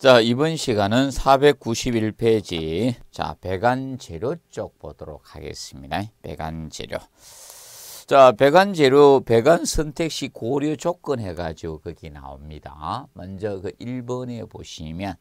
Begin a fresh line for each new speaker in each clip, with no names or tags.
자, 이번 시간은 491페이지. 자, 배관 재료 쪽 보도록 하겠습니다. 배관 재료. 자, 배관 재료, 배관 선택 시 고려 조건 해가지고 거기 나옵니다. 먼저 그 1번에 보시면,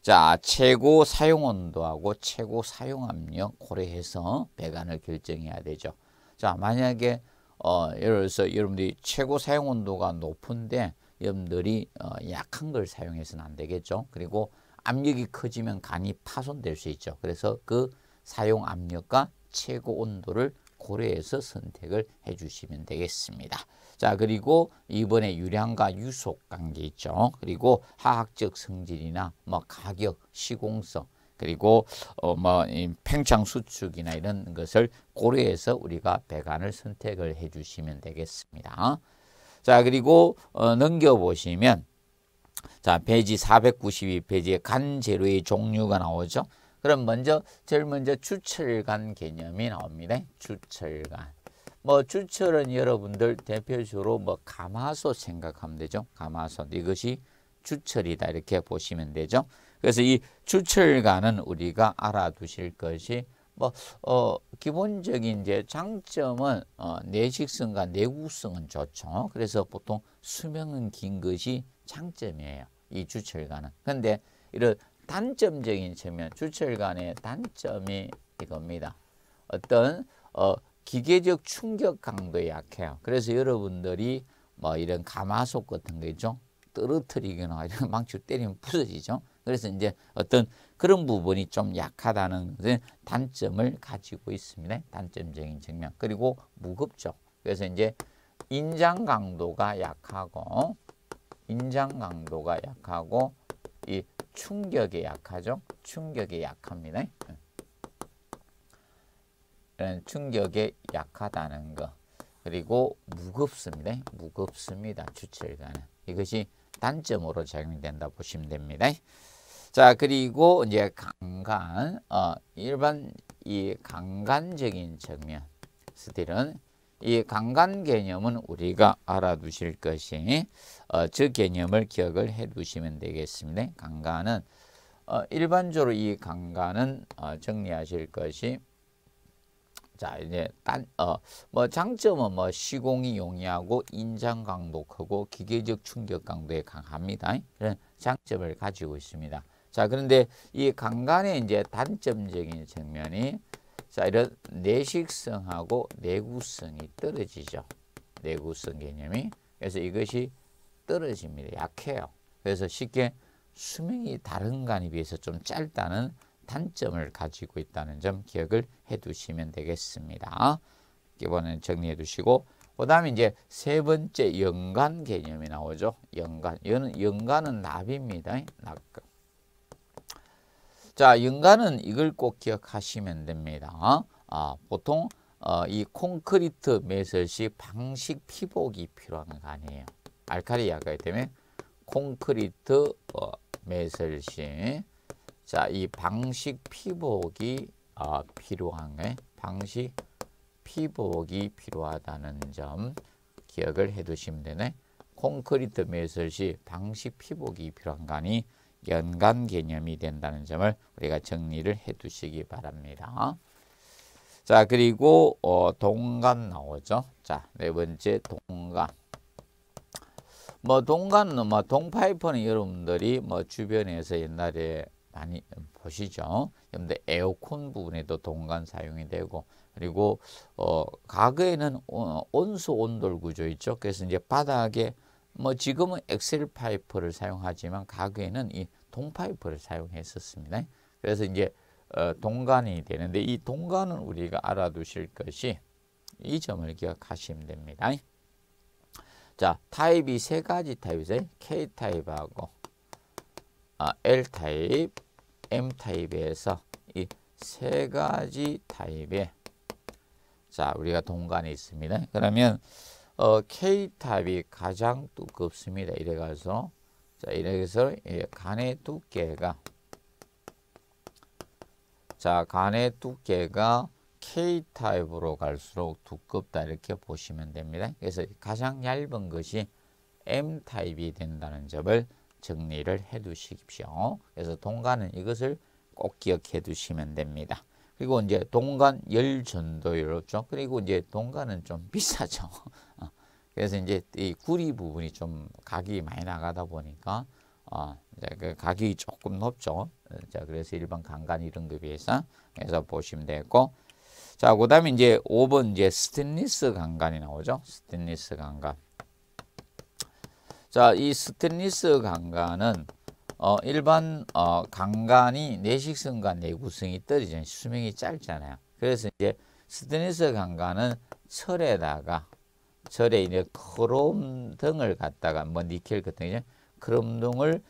자, 최고 사용 온도하고 최고 사용 압력 고려해서 배관을 결정해야 되죠. 자, 만약에, 어, 예를 들어서 여러분들이 최고 사용 온도가 높은데, 염들이 어, 약한 걸 사용해서는 안 되겠죠. 그리고 압력이 커지면 간이 파손될 수 있죠. 그래서 그 사용 압력과 최고 온도를 고려해서 선택을 해 주시면 되겠습니다. 자 그리고 이번에 유량과 유속 관계 있죠. 그리고 화학적 성질이나 뭐 가격, 시공성 그리고 어뭐 팽창 수축이나 이런 것을 고려해서 우리가 배관을 선택을 해 주시면 되겠습니다. 자, 그리고 어, 넘겨보시면 자, 페이지 492페이지에 간 재료의 종류가 나오죠. 그럼 먼저 제일 먼저 추철간 개념이 나옵니다. 추철간. 뭐 추철은 여러분들 대표적으로 뭐 가마솥 생각하면 되죠. 가마솥 이것이 추철이다 이렇게 보시면 되죠. 그래서 이 추철간은 우리가 알아두실 것이 뭐 어, 기본적인 이제 장점은 어, 내식성과 내구성은 좋죠. 그래서 보통 수명은 긴 것이 장점이에요. 이 주철관은. 근데 이런 단점적인 측면, 주철관의 단점이 이겁니다. 어떤 어, 기계적 충격 강도에 약해요. 그래서 여러분들이 뭐 이런 가마솥 같은 거 있죠. 떨어뜨리거나 이런 망치로 때리면 부서지죠. 그래서 이제 어떤 그런 부분이 좀 약하다는 단점을 가지고 있습니다. 단점적인 측면. 그리고 무급적. 그래서 이제 인장 강도가 약하고 인장 강도가 약하고 이 충격이 약하죠. 충격이 약합니다. 충격에 약하다는 것. 그리고 무겁습니다. 무겁습니다. 주체간은. 이것이 단점으로 작용된다 보시면 됩니다. 자 그리고 이제 강간 어, 일반 이 강간적인 측면 스틸은 이 강간 개념은 우리가 알아두실 것이 어, 저 개념을 기억을 해두시면 되겠습니다. 강간은 어, 일반적으로 이 강간은 어, 정리하실 것이 자 이제 딴어뭐 장점은 뭐 시공이 용이하고 인장 강도 크고 기계적 충격 강도에 강합니다. 이런 장점을 가지고 있습니다. 자, 그런데 이 강간의 이제 단점적인 측면이 자, 이런 내식성하고 내구성이 떨어지죠. 내구성 개념이. 그래서 이것이 떨어집니다. 약해요. 그래서 쉽게 수명이 다른 간에 비해서 좀 짧다는 단점을 가지고 있다는 점 기억을 해 두시면 되겠습니다. 이번엔 정리해 두시고 그 다음에 이제 세 번째 연간 개념이 나오죠. 연간. 연, 연간은 납입니다. 납. 자, 연간은 이걸 꼭 기억하시면 됩니다. 아, 보통 어, 이 콘크리트 매설 시 방식 피복이 필요한 거 아니에요. 알칼리 약가기 때문에 콘크리트 어, 매설 시 자, 이 방식 피복이 어, 필요한 거 방식 피복이 필요하다는 점 기억을 해 두시면 되네. 콘크리트 매설 시 방식 피복이 필요한 거니 연간 개념이 된다는 점을 우리가 정리를 해 두시기 바랍니다. 자, 그리고 어, 동간 나오죠. 자, 네 번째 동간. 뭐 동간은 뭐 동파이프는 여러분들이 뭐 주변에서 옛날에 많이 보시죠. 그런데 에어컨 부분에도 동간 사용이 되고 그리고 어 과거에는 어, 온수 온돌 구조 있죠. 그래서 이제 바닥에 뭐 지금은 엑셀 파이프를 사용하지만 과거에는 이 동파이프를 사용했었습니다. 그래서 이제 어, 동간이 되는데 이 동간은 우리가 알아두실 것이 이 점을 기억하시면 됩니다. 자, 타입이 세 가지 타입이세요. K타입하고 아, L타입, M타입에서 이 세 가지 타입에 자, 우리가 동간이 있습니다. 그러면 어, K타입이 가장 두껍습니다. 이래가서 자, 이래서 예, 간의 두께가 자, 간의 두께가 K타입으로 갈수록 두껍다 이렇게 보시면 됩니다. 그래서 가장 얇은 것이 M타입이 된다는 점을 정리를 해 두십시오. 그래서 동간은 이것을 꼭 기억해 두시면 됩니다. 그리고 이제 동간 열전도율 없죠. 그리고 이제 동간은 좀 비싸죠. 그래서 이제 이 구리 부분이 좀 각이 많이 나가다 보니까 어, 이제 그 각이 조금 높죠. 자, 그래서 일반 강간 이런 거에 비해서 그서 보시면 되고 자, 그다음에 이제 5번 이제 스테인스 강간이 나오죠. 스테인스 강간. 자, 이스테인스 강간은 어, 일반 어, 강간이 내식성과 내구성이 떨어지는 수명이 짧잖아요. 그래서 이제 스테인스 강간은 철에다가 절에 이제 크롬 등을 갖다가 뭐 니켈 같은 게 크롬 등을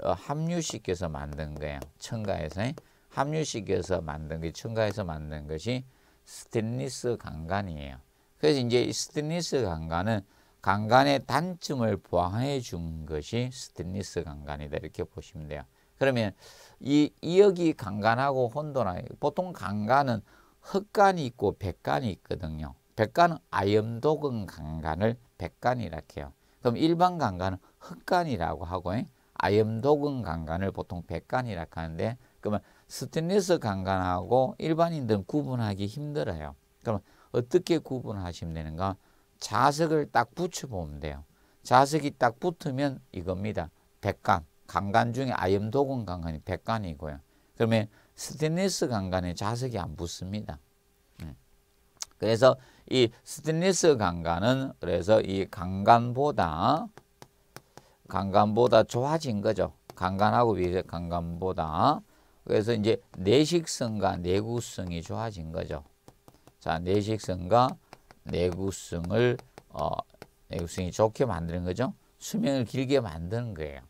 합류시켜서 어, 어, 만든 거예요. 첨가해서 합류시켜서 만든 게 첨가해서 만든 것이 스테인스 강간이에요. 그래서 이제 스테인스 강간은 강간의 단점을 보완해 준 것이 스테인스 강간이다 이렇게 보시면 돼요. 그러면 이이역 강간하고 혼돈하 보통 강간은 흑간이 있고 백간이 있거든요. 백간은 아염도근 강간을 백간이라고 해요. 그럼 일반 강간은 흑간이라고 하고 아염도근 강간을 보통 백간이라 하는데 그러면 스테인리스 강간하고 일반인들은 구분하기 힘들어요. 그럼 어떻게 구분하시면 되는가? 자석을 딱 붙여보면 돼요. 자석이 딱 붙으면 이겁니다. 백간. 강간 중에 아염도근 강간이 백간이고요. 그러면 스테인리스 강간에 자석이 안 붙습니다. 그래서 이스테니스 강간은 그래서 이 강간보다 강간보다 좋아진 거죠. 강간하고 비해 강간보다 그래서 이제 내식성과 내구성이 좋아진 거죠. 자, 내식성과 내구성을 어, 내구성이 좋게 만드는 거죠. 수명을 길게 만드는 거예요.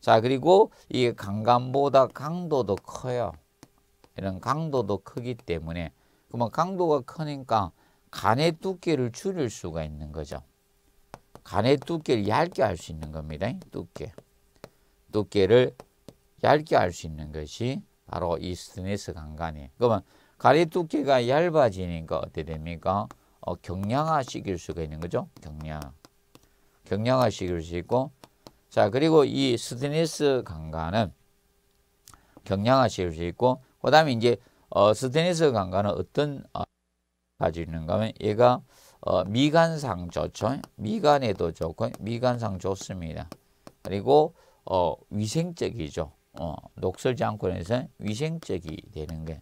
자, 그리고 이 강간보다 강도도 커요. 이런 강도도 크기 때문에 그러면 강도가 크니까 간의 두께를 줄일 수가 있는 거죠. 간의 두께를 얇게 할 수 있는 겁니다. 두께. 두께를 얇게 할 수 있는 것이 바로 이 스트레스 강간이에요 그러면 간의 두께가 얇아지니까 어떻게 됩니까? 어, 경량화 시킬 수가 있는 거죠. 경량. 경량화 시킬 수 있고 자 그리고 이 스트레스 강간은 경량화 시킬 수 있고 그 다음에 이제 어, 스테니스 강간은 어떤 어, 가지 있는가 하면 얘가 어, 미간상 좋죠. 미간에도 좋고 미간상 좋습니다. 그리고 어, 위생적이죠. 어, 녹슬지 않고 해서 위생적이 되는 게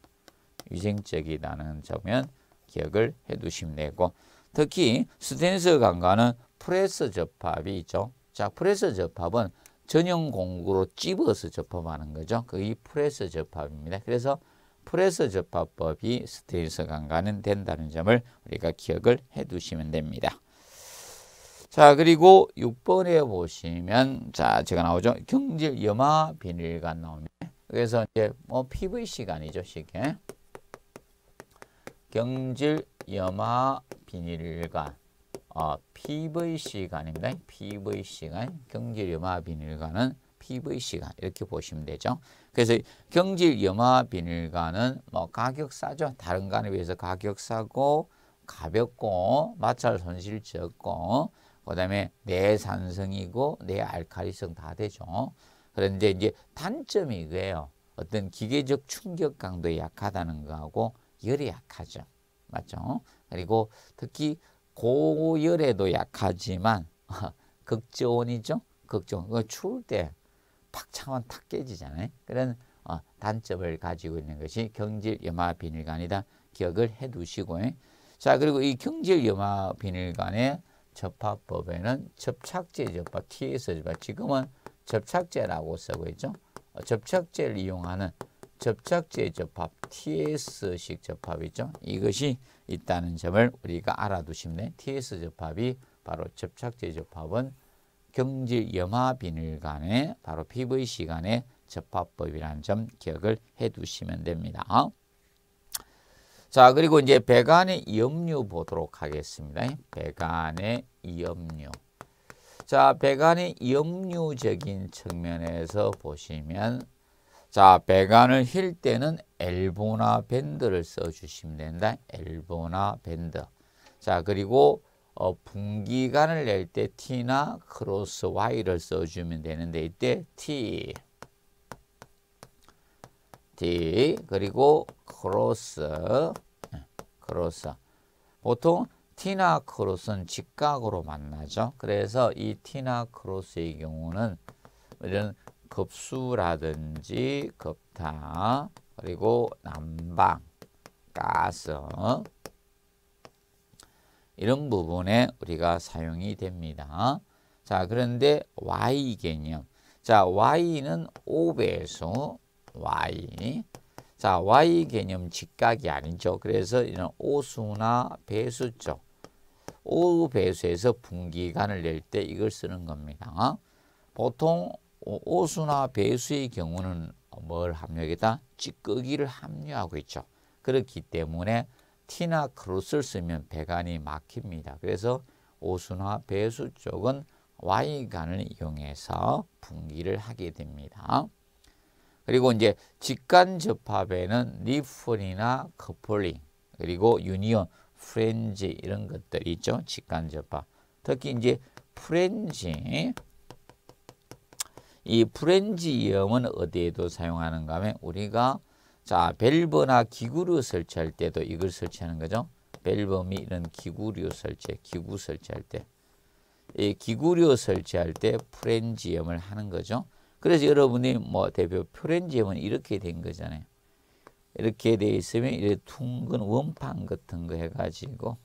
위생적이라는 점은 기억을 해두시면 되고 특히 스테니스 강간은 프레스 접합이 있죠. 자, 프레스 접합은 전용 공구로 집어서 접합하는 거죠. 그게 프레스 접합입니다. 그래서 프레서 접합법이 스테인서 강과는 된다는 점을 우리가 기억을 해 두시면 됩니다. 자 그리고 6번에 보시면 자 제가 나오죠. 경질 염화 비닐관 나옵니다. 그래서 이제 뭐 PVC관이죠 쉽게. 경질 염화 비닐관 어, PVC관입니다. PVC관 경질 염화 비닐관은 p v 시간 이렇게 보시면 되죠. 그래서 경질 염화 비닐관은 뭐 가격 싸죠. 다른 간에 비해서 가격 싸고 가볍고 마찰 손실 적고 그다음에 내산성이고 내알칼리성 다 되죠. 그런데 이제 단점이 이예요 어떤 기계적 충격 강도 약하다는 거하고 열이 약하죠. 맞죠? 그리고 특히 고열에도 약하지만 극저온이죠. 극저온. 추울 때팍 차면 탁 깨지잖아요. 그런 어, 단점을 가지고 있는 것이 경질 염화 비닐관이다. 기억을 해 두시고. 자, 그리고 이 경질 염화 비닐관의 접합법에는 접착제 접합, TS 접합. 지금은 접착제라고 쓰고 있죠. 어, 접착제를 이용하는 접착제 접합, TS식 접합이죠. 이것이 있다는 점을 우리가 알아두시면 돼. TS 접합이 바로 접착제 접합은 경질 염화 비늘간에 바로 PV 시간에 접합법이라는 점 기억을 해 두시면 됩니다. 자 그리고 이제 배간의 염류 보도록 하겠습니다. 배간의 염류. 자 배간의 염류적인 측면에서 보시면 자 배관을 힐 때는 엘보나 밴드를 써주시면 된다. 엘보나 밴드. 자 그리고 어, 분기간을 낼 때 t나 크로스 y를 써주면 되는데 이때 t t 그리고 크로스 네, 크로스 보통 t나 크로스는 직각으로 만나죠. 그래서 이 t나 크로스의 경우는 이런 급수라든지 급타 그리고 난방 가스 이런 부분에 우리가 사용이 됩니다. 자, 그런데 y 개념. 자, y는 5배수 y. 자, y 개념 직각이 아니죠. 그래서 이런 오수나 배수 쪽. 5배수에서 분기간을 낼 때 이걸 쓰는 겁니다. 보통 오수나 배수의 경우는 뭘 합류하겠다? 찌꺼기를 합류하고 있죠. 그렇기 때문에 티나 크루스를 쓰면 배관이 막힙니다. 그래서 오수나 배수 쪽은 Y간을 이용해서 분기를 하게 됩니다. 그리고 이제 직간 접합에는 리플이나 커플링 그리고 유니온, 프렌지 이런 것들이 있죠. 직간 접합. 특히 이제 프렌지 이 프렌지염은 어디에도 사용하는가 하면 우리가 자, 밸브나 기구류 설치할 때도 이걸 설치하는 거죠. 밸브 및 이런 기구류 설치, 기구 설치할 때. 이 기구류 설치할 때 프렌지엄을 하는 거죠. 그래서 여러분이 뭐 대표 프렌지엄은 이렇게 된 거잖아요. 이렇게 돼 있으면 이렇게 둥근 원판 같은 거 해가지고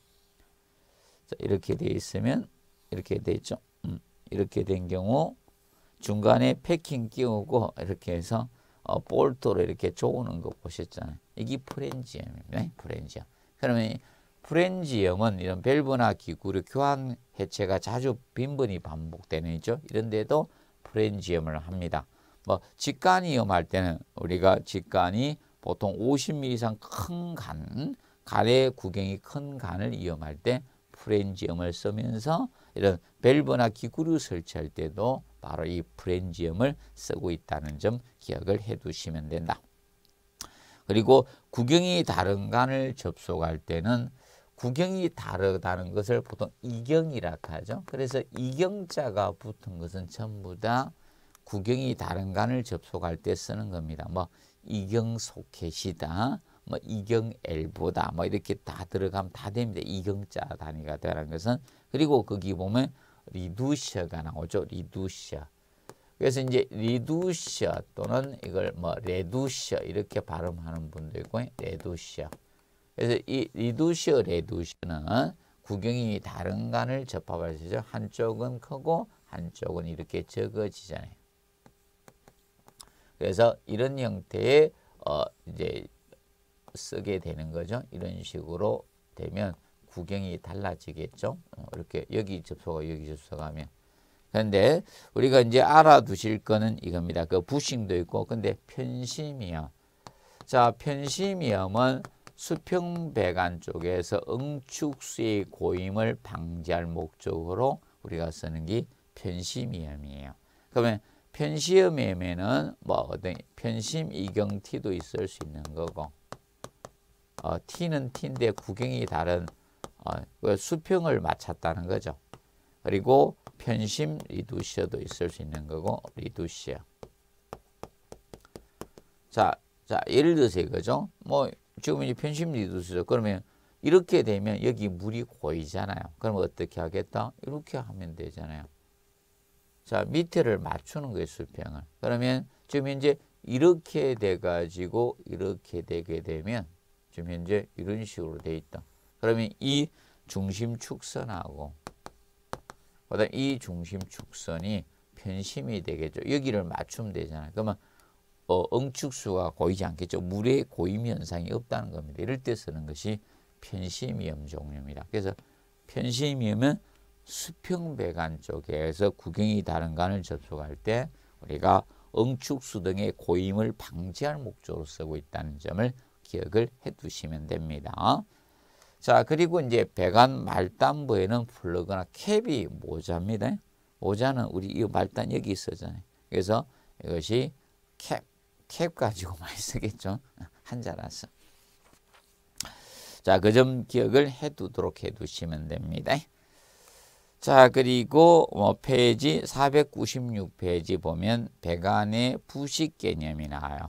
자, 이렇게 돼 있으면 이렇게 돼죠 음, 이렇게 된 경우 중간에 패킹 끼우고 이렇게 해서 어, 볼트로 이렇게 조우는 거 보셨잖아요. 이게 프렌지엄입니다. 네? 프렌지엄. 그러면 프렌지엄은 이런 밸브나 기구류 교환 해체가 자주 빈번히 반복되는 있죠. 이런데도 프렌지엄을 합니다. 뭐 직간이염 할 때는 우리가 직간이 보통 50mm 이상 큰 간, 간의 구경이 큰 간을 이염할 때 프렌지엄을 쓰면서 이런 밸브나 기구류 설치할 때도 바로 이 프렌지엄을 쓰고 있다는 점 기억을 해두시면 된다. 그리고 구경이 다른 간을 접속할 때는 구경이 다르다는 것을 보통 이경이라 하죠. 그래서 이경자가 붙은 것은 전부 다 구경이 다른 간을 접속할 때 쓰는 겁니다. 뭐 이경 소켓이다. 뭐 이경 엘보다 뭐 이렇게 다 들어가면 다 됩니다. 이경자 단위가 되라는 것은 그리고 거기 보면 리두셔가 나오죠. 리두셔. 그래서 이제 리두셔 또는 이걸 뭐레두셔 이렇게 발음하는 분도 있고 레두시 그래서 이리두시레두시는 구경이 다른 간을 접합할 수 있죠. 한쪽은 크고 한쪽은 이렇게 적어지잖아요. 그래서 이런 형태의 어 이제 쓰게 되는 거죠. 이런 식으로 되면 구경이 달라지겠죠. 어, 이렇게 여기 접속하고 여기 접속하면 그런데 우리가 이제 알아두실 거는 이겁니다. 그 부싱도 있고 근데 편심이염. 자 편심이염은 수평배관 쪽에서 응축수의 고임을 방지할 목적으로 우리가 쓰는 게 편심이염이에요. 그러면 편심이염에는 뭐 어떤 편심이경티도 있을 수 있는 거고 어, T는 T인데 구경이 다른 어, 그 수평을 맞췄다는 거죠. 그리고 편심 리두시아도 있을 수 있는 거고 리두시 자, 자 예를 들어서 이거죠. 뭐 지금 이제 편심 리두시 그러면 이렇게 되면 여기 물이 고이잖아요. 그럼 어떻게 하겠다? 이렇게 하면 되잖아요. 자 밑에를 맞추는 거예요 수평을. 그러면 지금 현재 이렇게 돼가지고 이렇게 되게 되면 지금 현재 이런 식으로 돼 있다. 그러면 이 중심 축선하고 그다음 이 중심 축선이 편심이 되겠죠. 여기를 맞추면 되잖아요. 그러면 어, 응축수가 고이지 않겠죠. 물의 고임 현상이 없다는 겁니다. 이럴 때 쓰는 것이 편심염 종류입니다. 그래서 편심염은 수평배관 쪽에서 구경이 다른 간을 접촉할 때 우리가 응축수 등의 고임을 방지할 목적으로 쓰고 있다는 점을 기억을 해두시면 됩니다. 자, 그리고 이제 배관 말단부에는 플러그나 캡이 모자입니다. 모자는 우리 이 말단 여기 있었잖아요. 그래서 이것이 캡, 캡 가지고 많이 쓰겠죠. 한자라서. 자, 그 점 기억을 해두도록 해두시면 됩니다. 자, 그리고 뭐 페이지 496페이지 보면 배관의 부식 개념이 나와요.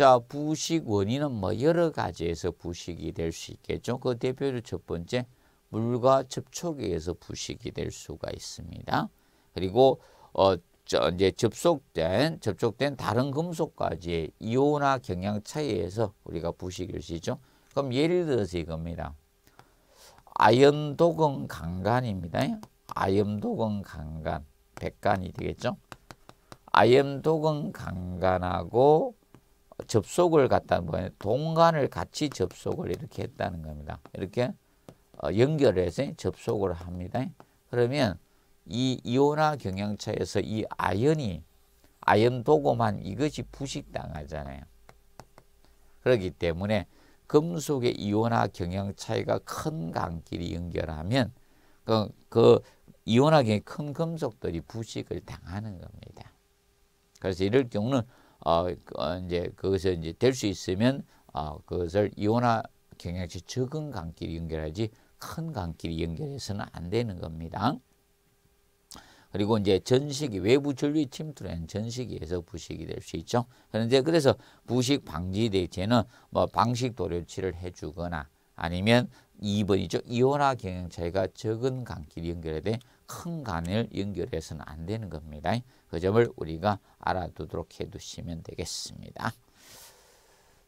자, 부식 원인은 뭐 여러 가지에서 부식이 될 수 있겠죠. 그 대표로 첫 번째 물과 접촉에 의해서 부식이 될 수가 있습니다. 그리고 어 저 이제 접속된 접촉된 다른 금속까지의 이온화 경향 차이에서 우리가 부식일 수 있죠. 그럼 예를 들어서 이겁니다. 아연도금 강간입니다. 아염도금 강간, 백간이 되겠죠. 아염도금 강간하고 접속을 갖다 뭐 동간을 같이 접속을 이렇게 했다는 겁니다. 이렇게 어, 연결해서 접속을 합니다. 그러면 이 이온화 경향차에서 이 아연이 아연 도구만 이것이 부식당하잖아요. 그렇기 때문에 금속의 이온화 경향 차이가 큰 강끼리 연결하면 그, 그 이온화 경큰 금속들이 부식을 당하는 겁니다. 그래서 이럴 경우는 아, 그, 어, 이제 그것을 이제 될 수 있으면 어, 그것을 이온화 경향치 적은 강길이 연결하지 큰강길이 연결해서는 안 되는 겁니다. 그리고 이제 전식이 외부 전류 침투로 한 전식에서 부식이 될 수 있죠. 그런데 그래서 부식 방지 대체는 뭐 방식 도료치를 해주거나 아니면 2번이죠. 이온화 경향 차이가 적은 강길이 연결에 대해 큰 간을 연결해서는 안 되는 겁니다. 그 점을 우리가 알아두도록 해두시면 되겠습니다.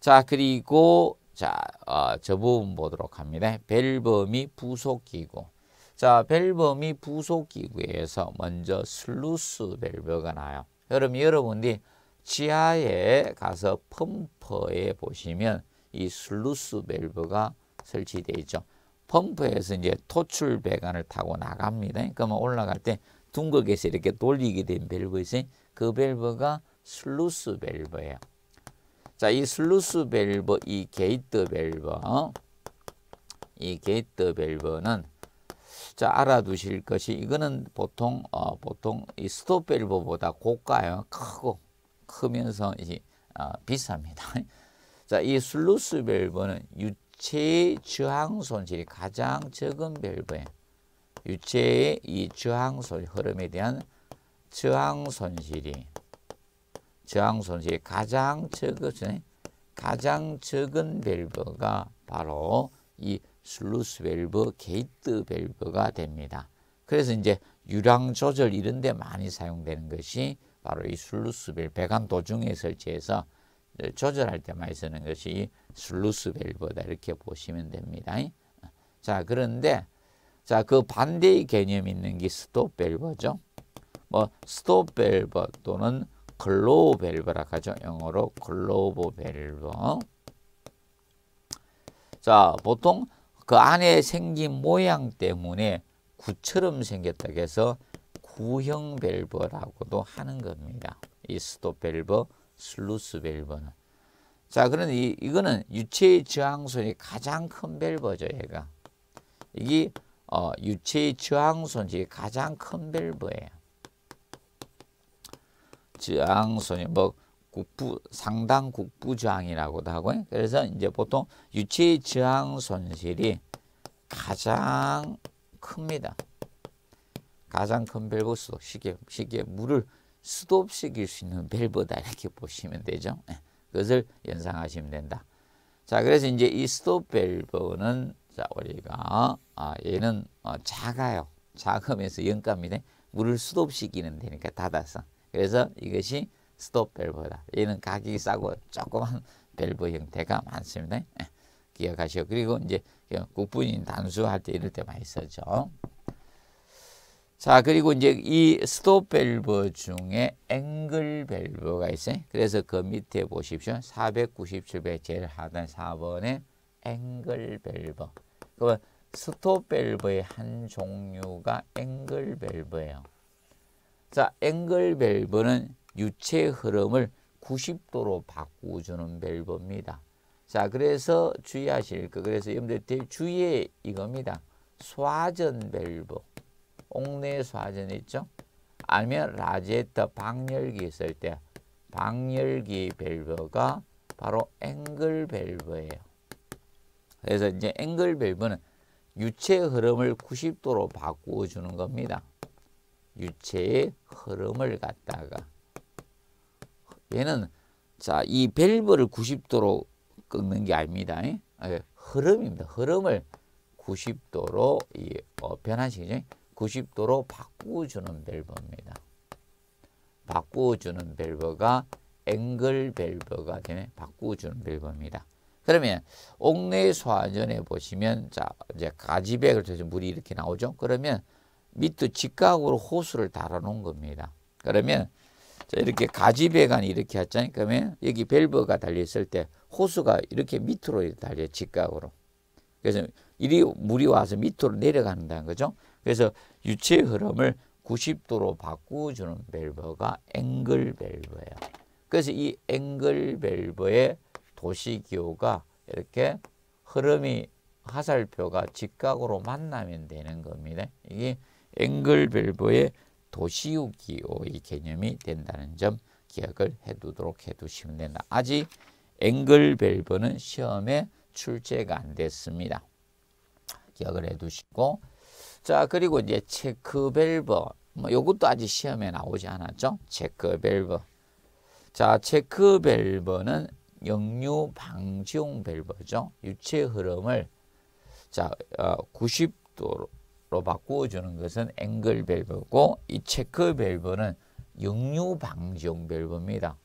자 그리고 자, 어, 부분 보도록 합니다. 벨범이 부속기구. 자, 벨범이 부속기구에서 먼저 슬루스 밸브가 나요. 그럼 여러분들이 지하에 가서 펌퍼에 보시면 이 슬루스 밸브가 설치되어 있죠. 펌프에서 이제 토출 배관을 타고 나갑니다. 그러면 그러니까 뭐 올라갈 때 둥극에서 이렇게 돌리게 된 밸브 있어요. 그 밸브가 슬루스 밸브예요. 자, 이 슬루스 밸브, 이 게이트 밸브, 어? 이 게이트 밸브는 자 알아두실 것이 이거는 보통 어, 보통 이 스톱 밸브보다 고가요 크고 크면서 이 어, 비쌉니다. 자이 슬루스 밸브는 유체 저항 손실이 가장 적은 별거예요. 유체의 이 저항 손실 흐름에 대한 저항 손실이 저항 손실이 가장 적은 가장 적은 밸브가 바로 이 슬루스 밸브, 게이트 밸브가 됩니다. 그래서 이제 유량 조절 이런 데 많이 사용되는 것이 바로 이 슬루스 밸브 배관 도중에 설치해서 어, 조절할 때만 쓰는 것이 슬루스 밸브다 이렇게 보시면 됩니다. 자 그런데 자그 반대의 개념 있는 게 스톱 밸브죠. 뭐 스톱 밸브 또는 글로우 밸브라 하죠. 영어로 글로브 밸브. 자 보통 그 안에 생긴 모양 때문에 구처럼 생겼다 해서 구형 밸브라고도 하는 겁니다. 이 스톱 밸브 슬루스 밸브는. 자, 그런데 이, 이거는 유체의 저항선이 가장 큰 밸브죠, 얘가. 이게 어, 유체의 저항선이 가장 큰 밸브예요. 저항선이 뭐 국부 상당 국부 저항이라고도 하고 그래서 이제 보통 유체의 저항 손실이 가장 큽니다. 가장 큰 밸브수 쉽게 쉽게 물을 수도 없이 길수 있는 벨보다 이렇게 보시면 되죠. 예, 그것을 연상하시면 된다. 자, 그래서 이제 이 스톱 밸브는 자, 우리가 아, 얘는 어, 작아요. 작으면서 연가입니 물을 수도 없이 끼는 되니까 닫아서. 그래서 이것이 스톱 밸브다. 얘는 가격이 싸고 조그만 밸브 형태가 많습니다. 예, 기억하시오. 그리고 이제 국부인 단수할 때 이럴 때 많이 쓰죠. 자 그리고 이제 이 스톱 밸브 중에 앵글 밸브가 있어요. 그래서 그 밑에 보십시오. 497배 제일 하단 4번에 앵글 밸브. 그러면 스톱 밸브의 한 종류가 앵글 밸브예요. 자 앵글 밸브는 유체 흐름을 90도로 바꾸주는 밸브입니다. 자 그래서 주의하실 거 그래서 여러분들 주의 이겁니다. 소화전 밸브. 옥내수화전이 있죠. 아니면 라제트 방열기 있을 때 방열기 밸브가 바로 앵글 밸브예요. 그래서 이제 앵글 밸브는 유체 흐름을 90도로 바꾸어 주는 겁니다. 유체의 흐름을 갖다가 얘는 자, 이 밸브를 90도로 꺾는 게 아닙니다. 예, 흐름입니다. 흐름을 90도로 어, 변환시키죠. 90도로 바꾸어주는 밸브입니다. 바꾸어주는 밸브가 앵글 밸브가 되면 바꾸어주는 밸브입니다. 그러면 옥내 소화전에 보시면 자 이제 가지백을 통해서 물이 이렇게 나오죠. 그러면 밑도 직각으로 호수를 달아놓은 겁니다. 그러면 자, 이렇게 가지백 안 이렇게 하잖아요. 그러면 여기 밸브가 달려있을 때 호수가 이렇게 밑으로 달려 직각으로. 그래서 이리 물이 와서 밑으로 내려간다는 거죠. 그래서 유체 흐름을 90도로 바꾸어주는 밸브가 앵글 밸브예요. 그래서 이 앵글 밸브의 도시기호가 이렇게 흐름이 화살표가 직각으로 만나면 되는 겁니다. 이게 앵글 밸브의 도시기호의 개념이 된다는 점 기억을 해두도록 해두시면 된다. 아직 앵글 밸브는 시험에 출제가 안 됐습니다. 기억을 해두시고 자, 그리고 이제 체크밸브. 뭐 요것도 아직 시험에 나오지 않았죠? 체크밸브. 자, 체크밸브는 역류 방지용 밸브죠. 유체 흐름을 자, 90도로 어, 바꾸어 주는 것은 앵글 밸브고 이 체크 밸브는 역류 방지용 밸브입니다.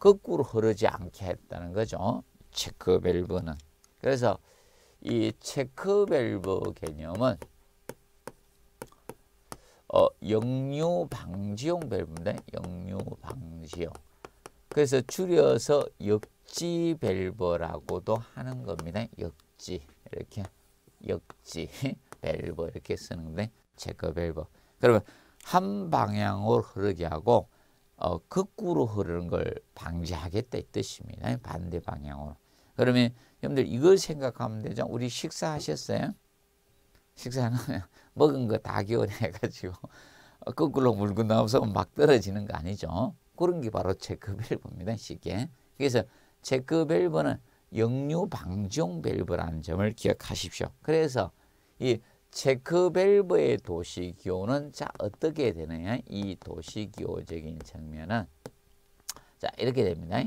거꾸로 흐르지 않게 했다는 거죠. 체크 밸브는. 그래서 이 체크 밸브 개념은 어, 역류방지용 밸브인데 역류방지용. 그래서 줄여서 역지 밸브라고도 하는 겁니다. 역지 이렇게 역지 밸브 이렇게 쓰는데 체크 밸브. 그러면 한 방향으로 흐르게 하고 어, 거꾸로 흐르는 걸 방지하겠다 이 뜻입니다. 반대 방향으로. 그러면 여러분들 이걸 생각하면 되죠. 우리 식사하셨어요? 식사는 먹은 거 다 기원해가지고 거꾸로 물건나오면서막 떨어지는 거 아니죠. 그런 게 바로 체크밸브입니다. 쉽게. 그래서 체크밸브는 역류 방종 밸브라는 점을 기억하십시오. 그래서 이 체크밸브의 도시기호는 자 어떻게 되느냐 이 도시기호적인 측면은 자 이렇게 됩니다.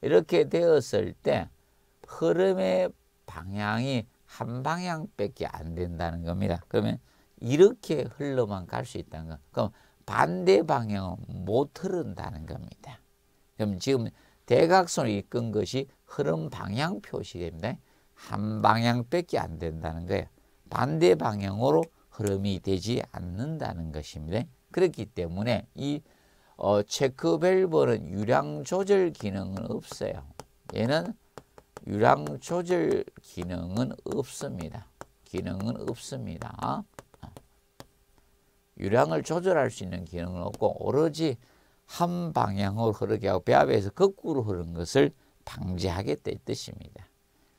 이렇게 되었을 때 흐름의 방향이 한 방향밖에 안 된다는 겁니다. 그러면 이렇게 흘러만 갈 수 있다는 거. 그럼 반대 방향은 못 흐른다는 겁니다. 그럼 지금 대각선을 이끈 것이 흐름 방향 표시됩니다한 방향밖에 안 된다는 거예요. 반대 방향으로 흐름이 되지 않는다는 것입니다. 그렇기 때문에 이 어, 체크밸브는 유량 조절 기능은 없어요. 얘는 유랑 조절 기능은 없습니다. 기능은 없습니다. 유량을 조절할 수 있는 기능은 없고 오로지 한 방향으로 흐르게 하고 배합에서 거꾸로 흐르 것을 방지하겠다 뜻입니다.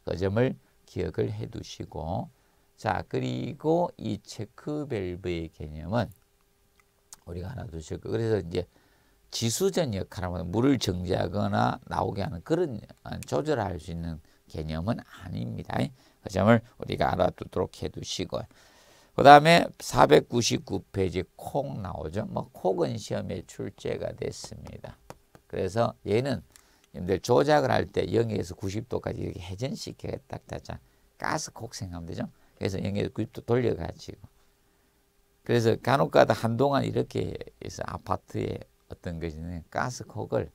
그 점을 기억을 해 두시고 자 그리고 이 체크 밸브의 개념은 우리가 하나 두실 거 그래서 이제 지수전 역할을 하면 물을 정지하거나 나오게 하는 그런 어, 조절할 수 있는 개념은 아닙니다. 그 점을 우리가 알아두도록 해두시고요. 그 다음에 499페이지 콩 나오죠. 뭐 콩은 시험에 출제가 됐습니다. 그래서 얘는 여러분들 조작을 할 때 0에서 90도까지 이렇게 회전시켜야 딱자 가스 콕 생각하면 되죠. 그래서 0에서 90도 돌려가지고. 그래서 간혹가다 한동안 이렇게 해서 아파트에 어떤 것이냐 가스콕을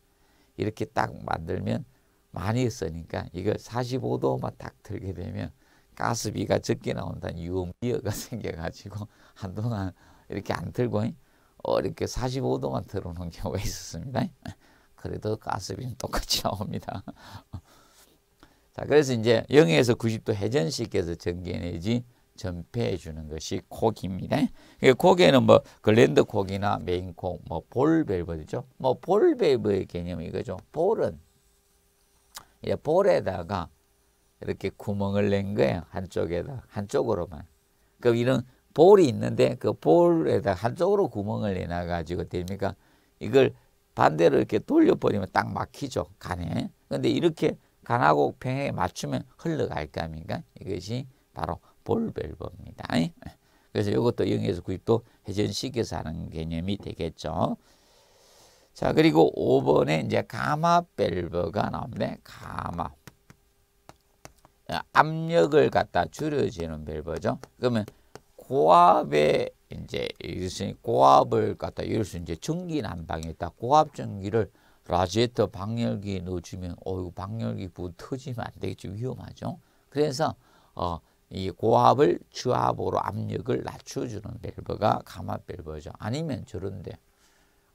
이렇게 딱 만들면 많이 쓰니까 이거 45도만 딱 틀게 되면 가스비가 적게 나온다는 유언비어가 생겨가지고 한동안 이렇게 안 틀고 어렵게 45도만 틀어놓은 경우가 있었습니다. 그래도 가스비는 똑같이 나옵니다. 자, 그래서 이제 0에서 90도 회전시켜서 전기 에너지 전폐해 주는 것이 콕입니다. 콕에는 뭐 글랜드 콕이나 메인 콕, 뭐 볼밸브죠. 뭐 볼밸브의 개념이 이거죠. 볼은 이 볼에다가 이렇게 구멍을 낸 거예요. 한쪽에다 한쪽으로만. 그럼 이런 볼이 있는데 그 볼에다 한쪽으로 구멍을 내놔 가지고 됩니까? 이걸 반대로 이렇게 돌려버리면 딱 막히죠. 간에. 근데 이렇게 간하고 평행에 맞추면 흘러갈 겁니까? 이것이 바로 볼벨버입니다. 그래서 이것도 영에서 구입도 회전시켜서 하는 개념이 되겠죠. 자, 그리고 5번에 이제 가마 밸브가 나옵니다. 가마. 아, 압력을 갖다 줄여주는 밸브죠. 그러면 고압에 이제 이것은 고압을 갖다 예를 들 이제 전기 난방에 있다. 고압 전기를 라지에터 방열기에 넣어주면 어이 방열기 부 터지면 안 되겠죠. 위험하죠. 그래서 어이 고압을 주압으로 압력을 낮춰주는 밸브가 가마 밸브죠. 아니면 저런데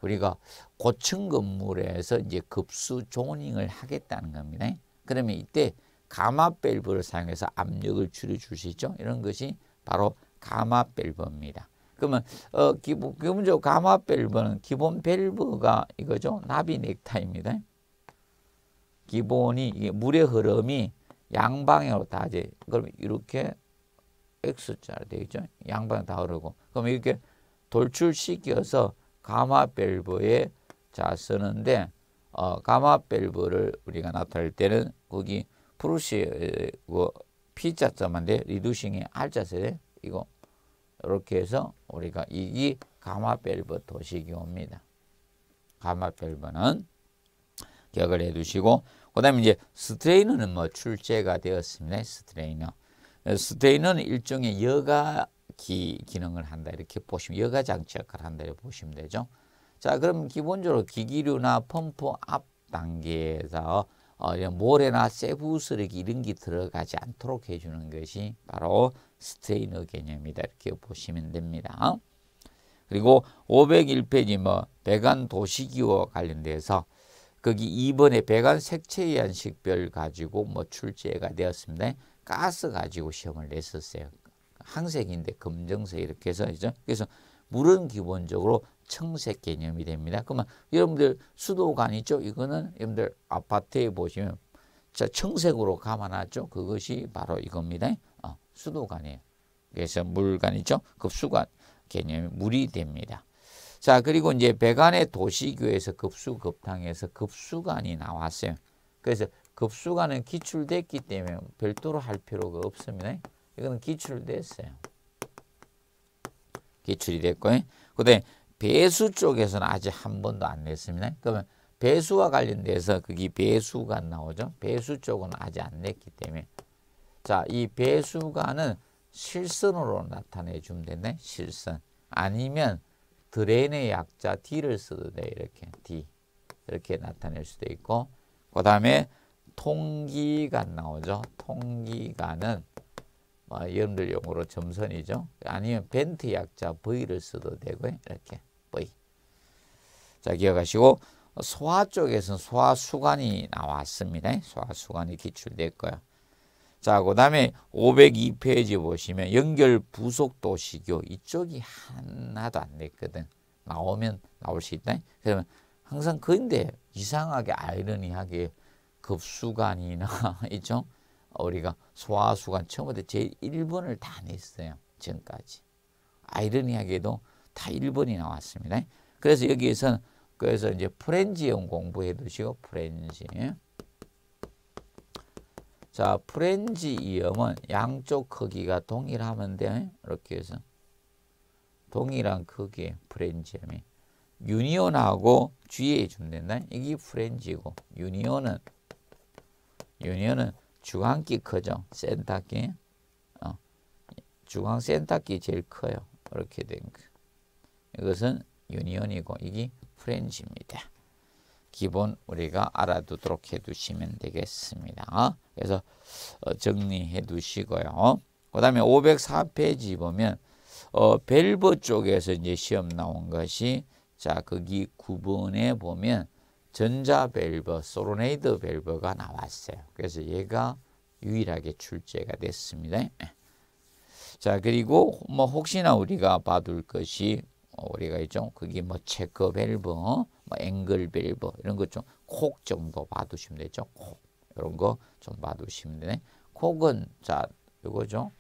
우리가 고층 건물에서 이제 급수 조닝을 하겠다는 겁니다. 그러면 이때 가마 밸브를 사용해서 압력을 줄여 주시죠. 이런 것이 바로 가마 밸브입니다. 그러면 어 기본 기본적으로 가마 밸브는 기본 밸브가 이거죠. 나비 넥타입니다. 기본이 이게 물의 흐름이 양방향으로 다 이제 그럼 이렇게 X자로 되겠죠. 양방향 다 흐르고 그럼 이렇게 돌출시켜서 가마 밸브에 자 쓰는데 어, 가마 밸브를 우리가 나타낼 때는 거기 프루시고 P자자만데 리두싱이 R자세 이거 이렇게 해서 우리가 이기 가마 밸브 도식이 옵니다. 가마 밸브는 기억을 해두시고 그 다음에 이제 스트레이너는 뭐 출제가 되었습니다. 스트레이너. 스트레이너는 일종의 여가 기, 기능을 한다. 이렇게 보시면, 여가 장치 역할을 한다. 이렇게 보시면 되죠. 자, 그럼 기본적으로 기기류나 펌프 앞 단계에서 어, 모래나 세부 쓰레기 이런 게 들어가지 않도록 해주는 것이 바로 스트레이너 개념이다. 이렇게 보시면 됩니다. 그리고 501페이지 뭐 배관 도시기와 관련돼서 거기 2번에 배관 색채에 의한 식별 가지고 뭐 출제가 되었습니다. 가스 가지고 시험을 냈었어요. 항색인데 검정색 이렇게 해서 이죠. 그래서 물은 기본적으로 청색 개념이 됩니다. 그러면 여러분들 수도관 있죠? 이거는 여러분들 아파트에 보시면 자 청색으로 감아놨죠? 그것이 바로 이겁니다. 어, 수도관이에요. 그래서 물관 있죠? 급수관 그 개념이 물이 됩니다. 자, 그리고 이제 배관의 도시교에서 급수급탕에서 급수관이 나왔어요. 그래서 급수관은 기출됐기 때문에 별도로 할 필요가 없습니다. 이거는 기출됐어요. 기출이 됐고, 그다음 배수 쪽에서는 아직 한 번도 안 냈습니다. 그러면 배수와 관련돼서 그게 배수가 나오죠. 배수 쪽은 아직 안 냈기 때문에 자, 이 배수관은 실선으로 나타내 주면 되네. 실선. 아니면 드레인의 약자 D를 써도 돼. 이렇게 D. 이렇게 나타낼 수도 있고 그 다음에 통기간 나오죠. 통기간은 뭐 여러분들 용어로 점선이죠. 아니면 벤트 약자 V를 써도 되고 이렇게 V. 자 기억하시고 소화 쪽에서는 소화수관이 나왔습니다. 소화수관이 기출됐고요. 자, 그 다음에 502페이지 보시면 연결 부속 도시교 이쪽이 하나도 안 됐거든. 나오면 나올 수 있다. 그러면 항상 근데 이상하게 아이러니하게 급수간이나 이쪽 우리가 소화수간 처음부터 제일 1번을 다 냈어요. 지금까지. 아이러니하게도 다 1번이 나왔습니다. 그래서 여기에서는 그래서 이제 프렌지형 공부해 두시고 프렌지. 자, 프렌지 이음은 양쪽 크기가 동일하면 돼. 이렇게 해서. 동일한 크기의 프렌지염이. 유니온하고 주의해 주면 된다. 이게 프렌지고 유니온은 유니온은 주광기 크죠. 센터기. 어. 주광 센터기 제일 커요. 이렇게 된 거. 이것은 유니온이고 이게 프렌지입니다. 기본 우리가 알아두도록 해두시면 되겠습니다. 그래서 어, 정리해 두시고요. 그 다음에 504페이지 보면 어, 벨버 쪽에서 이제 시험 나온 것이 자 거기 9번에 보면 전자벨버, 소로네이드 벨버가 나왔어요. 그래서 얘가 유일하게 출제가 됐습니다. 자 그리고 뭐 혹시나 우리가 봐둘 것이 어, 우리가 있죠. 그게 뭐 체크 벨버 뭐 앵글 빌보 이런 것 좀 콕 정도 봐두시면 되죠. 콕 이런 거 좀 봐두시면 되네. 콕은 자 이거죠.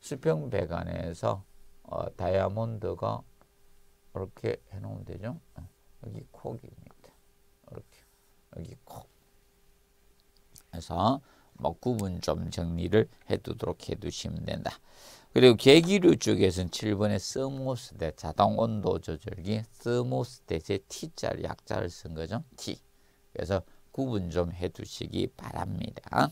수평 배관에서 어, 다이아몬드가 이렇게 해놓으면 되죠. 여기 콕입니다. 이렇게 여기 콕. 해서 뭐 구분 좀 정리를 해두도록 해두시면 된다. 그리고 계기류 쪽에서는 7번에 스무스대 자동 온도 조절기 스무스대 제 T자를 약자를 쓴 거죠. T. 그래서 구분 좀 해두시기 바랍니다.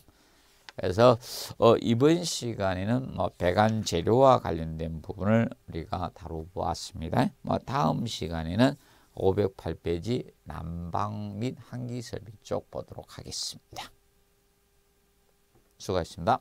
그래서 어, 이번 시간에는 뭐 배관 재료와 관련된 부분을 우리가 다뤄보았습니다. 뭐 다음 시간에는 508페이지 난방 및 한기 설비 쪽 보도록 하겠습니다. 수고하셨습니다.